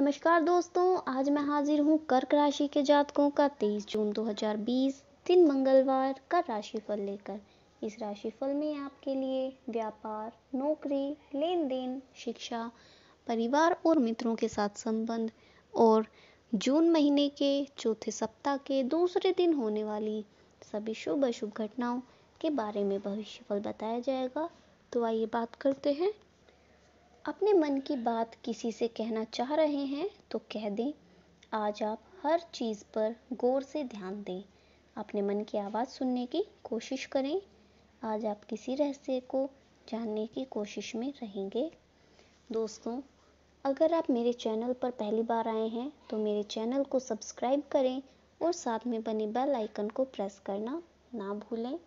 नमस्कार दोस्तों आज मैं हाजिर हूँ कर्क राशि के जातकों का 23 जून 2020 दिन मंगलवार का राशिफल लेकर इस राशिफल में आपके लिए व्यापार नौकरी लेन देन शिक्षा परिवार और मित्रों के साथ संबंध और जून महीने के चौथे सप्ताह के दूसरे दिन होने वाली सभी शुभ अशुभ घटनाओं के बारे में भविष्यफल बताया जाएगा तो आइए बात करते हैं अपने मन की बात किसी से कहना चाह रहे हैं तो कह दें आज आप हर चीज़ पर गौर से ध्यान दें अपने मन की आवाज़ सुनने की कोशिश करें आज आप किसी रहस्य को जानने की कोशिश में रहेंगे दोस्तों अगर आप मेरे चैनल पर पहली बार आए हैं तो मेरे चैनल को सब्सक्राइब करें और साथ में बने बेल आइकन को प्रेस करना ना भूलें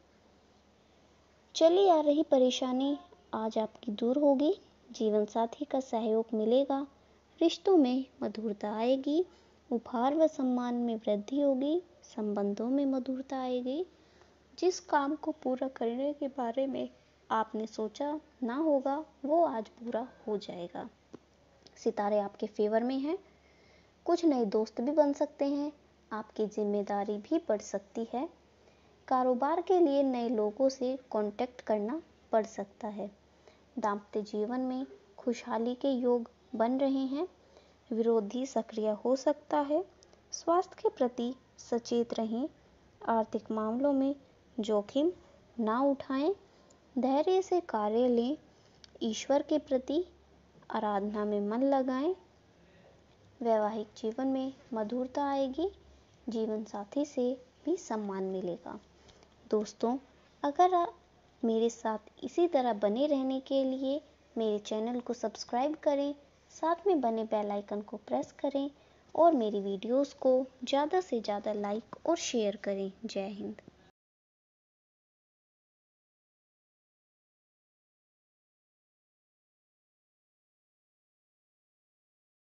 चली आ रही परेशानी आज आपकी दूर होगी जीवन साथी का सहयोग मिलेगा रिश्तों में मधुरता आएगी उपहार व सम्मान में वृद्धि होगी संबंधों में मधुरता आएगी जिस काम को पूरा करने के बारे में आपने सोचा ना होगा वो आज पूरा हो जाएगा सितारे आपके फेवर में हैं कुछ नए दोस्त भी बन सकते हैं आपकी जिम्मेदारी भी बढ़ सकती है कारोबार के लिए नए लोगों से कांटेक्ट करना पड़ सकता है दाम्पत्य जीवन में खुशहाली के योग बन रहे हैं विरोधी सक्रिय हो सकता है स्वास्थ्य के प्रति सचेत रहें आर्थिक मामलों में जोखिम ना उठाएं धैर्य से कार्य लें ईश्वर के प्रति आराधना में मन लगाएं वैवाहिक जीवन में मधुरता आएगी जीवन साथी से भी सम्मान मिलेगा दोस्तों अगर मेरे साथ इसी तरह बने रहने के लिए मेरे चैनल को सब्सक्राइब करें साथ में बने बेल आइकन को प्रेस करें और मेरी वीडियोस को ज़्यादा से ज़्यादा लाइक और शेयर करें जय हिंद